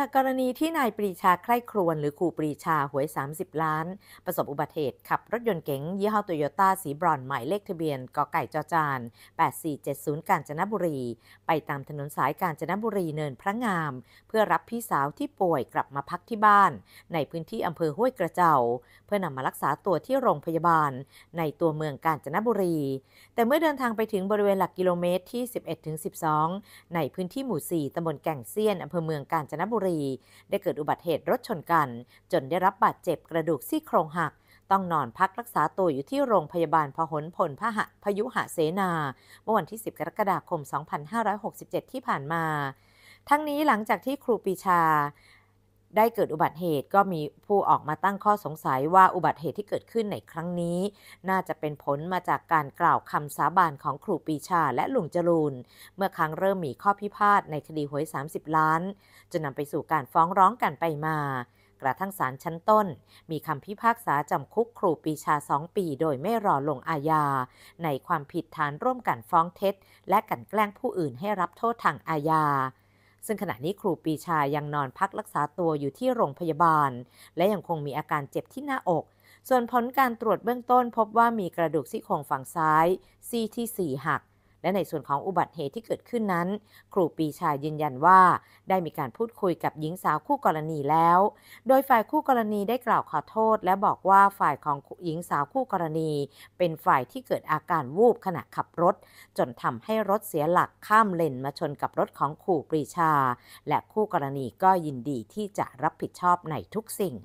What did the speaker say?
จากกรณีที่นายปรีชาใคร่ครวนหรือครูปรีชาหวย 30 ล้าน ประสบอุบัติเหตุขับรถยนต์เก๋งยี่ห้อโตโยต้าสีบรอนหมายเลขทะเบียนกไก่จจาน 8470 กาญจนบุรี ไปตามถนนสายกาญจนบุรีเนินพระงาม เพื่อรับพี่สาวที่ป่วยกลับมาพักที่บ้าน ในพื้นที่อำเภอห้วยกระเจ้า เพื่อนำมารักษาตัวที่โรงพยาบาล ในตัวเมืองกาญจนบุรี แต่เมื่อเดินทางไปถึงบริเวณหลักกิโลเมตรที่11-12 ในพื้นที่หมู่4ตำบลแก่งเซียนอำเภอเมืองกาญจนบุรีีได้เกิดอุบัติเหตุรถชนกัน จนได้รับบาดเจ็บกระดูกซี่โครงหัก ต้องนอนพักรักษาตัวอยู่ที่โรงพยาบาลพหลพลพหะพยุหะเสนา เมื่อวันที่ 10 กรกฎาคม 2567 ที่ผ่านมา ทั้งนี้หลังจากที่ครูปีชาได้เกิดอุบัติเหตุก็มีผู้ออกมาตั้งข้อสงสัยว่าอุบัติเหตุที่เกิดขึ้นในครั้งนี้ น่าจะเป็นผลมาจากการกล่าวคำสาบานของครูปีชาและลุงจรูนเมื่อครั้งเริ่มมีข้อพิพาทในคดีหวย30 ล้าน จะนำไปสู่การฟ้องร้องกันไปมา กระทั่งศาลชั้นต้น มีคำพิพากษาจำคุกครูปีชาสองปีโดยไม่รอลงอาญาในความผิดฐานร่วมกันฟ้องเท็จ และกันแกล้งผู้อื่นให้รับโทษทางอาญาซึ่งขณะนี้ครูปีชายังนอนพักรักษาตัวอยู่ที่โรงพยาบาล และยังคงมีอาการเจ็บที่หน้าอก ส่วนผลการตรวจเบื้องต้นพบว่ามีกระดูกซี่โครงฝั่งซ้ายซี่ที่ 4 หักและในส่วนของอุบัติเหตุที่เกิดขึ้นนั้น ครูปีชายืนยันว่าได้มีการพูดคุยกับหญิงสาวคู่กรณีแล้ว โดยฝ่ายคู่กรณีได้กล่าวขอโทษ และบอกว่าฝ่ายของหญิงสาวคู่กรณี เป็นฝ่ายที่เกิดอาการวูบขณะขับรถ จนทำให้รถเสียหลักข้ามเลนมาชนกับรถของครูปรีชา และคู่กรณีก็ยินดีที่จะรับผิดชอบในทุกสิ่ง